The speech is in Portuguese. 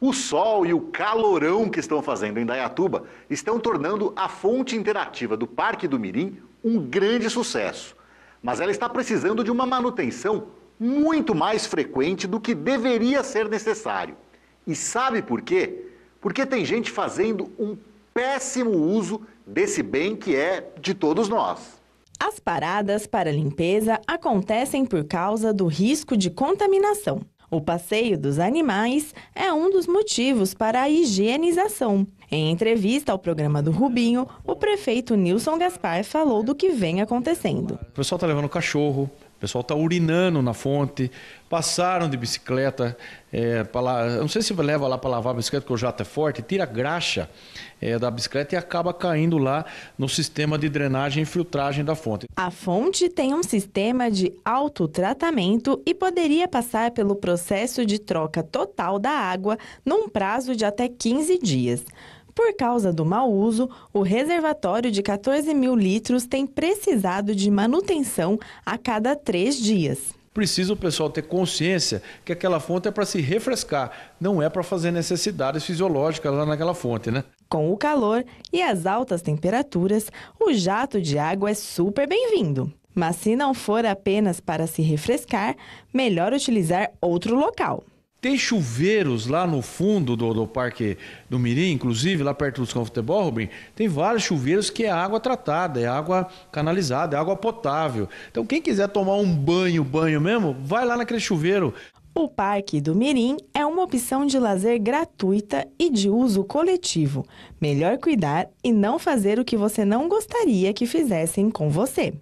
O sol e o calorão que estão fazendo em Dayatuba estão tornando a fonte interativa do Parque do Mirim um grande sucesso. Mas ela está precisando de uma manutenção muito mais frequente do que deveria ser necessário. E sabe por quê? Porque tem gente fazendo um péssimo uso desse bem que é de todos nós. As paradas para limpeza acontecem por causa do risco de contaminação. O passeio dos animais é um dos motivos para a higienização. Em entrevista ao programa do Rubinho, o prefeito Nilson Gaspar falou do que vem acontecendo. O pessoal está levando cachorro, o pessoal está urinando na fonte, passaram de bicicleta, é, lá, não sei se leva lá para lavar a bicicleta, porque o jato é forte, tira a graxa é, da bicicleta e acaba caindo lá no sistema de drenagem e filtragem da fonte. A fonte tem um sistema de autotratamento e poderia passar pelo processo de troca total da água num prazo de até 15 dias. Por causa do mau uso, o reservatório de 14 mil litros tem precisado de manutenção a cada três dias. Precisa o pessoal ter consciência que aquela fonte é para se refrescar, não é para fazer necessidades fisiológicas lá naquela fonte, né? Com o calor e as altas temperaturas, o jato de água é super bem-vindo. Mas se não for apenas para se refrescar, melhor utilizar outro local. Tem chuveiros lá no fundo do, do Parque do Mirim, inclusive lá perto dos campos de futebol, Rubem, tem vários chuveiros que é água tratada, é água canalizada, é água potável. Então quem quiser tomar um banho, banho mesmo, vai lá naquele chuveiro. O Parque do Mirim é uma opção de lazer gratuita e de uso coletivo. Melhor cuidar e não fazer o que você não gostaria que fizessem com você.